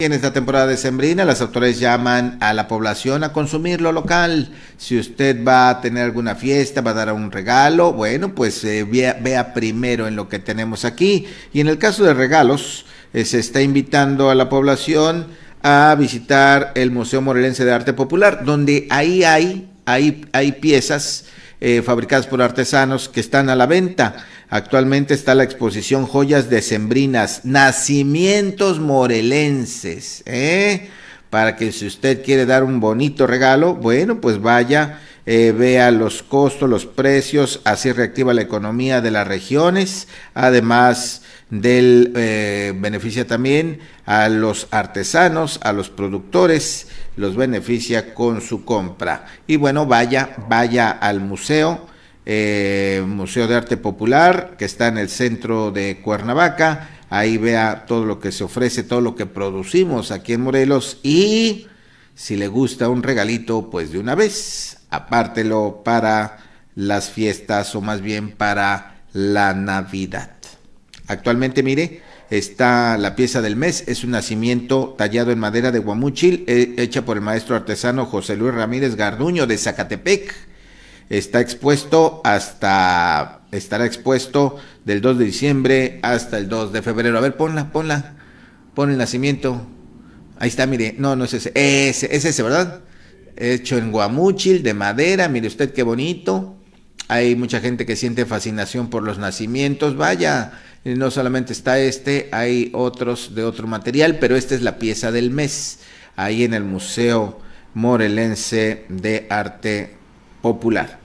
En esta temporada de sembrina las autoridades llaman a la población a consumir lo local. Si usted va a tener alguna fiesta, va a dar un regalo, bueno, pues eh, vea, primero en lo que tenemos aquí. Y en el caso de regalos, eh, se está invitando a la población a visitar el Museo Morelense de Arte Popular, donde ahí hay, hay piezas eh, fabricadas por artesanos que están a la venta. Actualmente está la exposición Joyas Sembrinas, Nacimientos Morelenses. ¿eh? Para que si usted quiere dar un bonito regalo, bueno, pues vaya, eh, vea los costos, los precios, así reactiva la economía de las regiones. Además, del eh, beneficia también a los artesanos, a los productores, los beneficia con su compra. Y bueno, vaya, vaya al museo eh, Museo de Arte Popular, que está en el centro de Cuernavaca. Ahí vea todo lo que se ofrece, todo lo que producimos aquí en Morelos. Y si le gusta un regalito, pues de una vez, apártelo para las fiestas o más bien para la Navidad. Actualmente, mire, está la pieza del mes, es un nacimiento tallado en madera de guamuchil, eh, hecha por el maestro artesano José Luis Ramírez Garduño de Zacatepec está expuesto hasta, estará expuesto del 2 de diciembre hasta el 2 de febrero. A ver, ponla, ponla, pon el nacimiento. Ahí está, mire, no, no es ese, es ese, ¿verdad? Hecho en guamúchil, de madera, mire usted qué bonito. Hay mucha gente que siente fascinación por los nacimientos, vaya, no solamente está este, hay otros de otro material, pero esta es la pieza del mes, ahí en el Museo Morelense de Arte popular.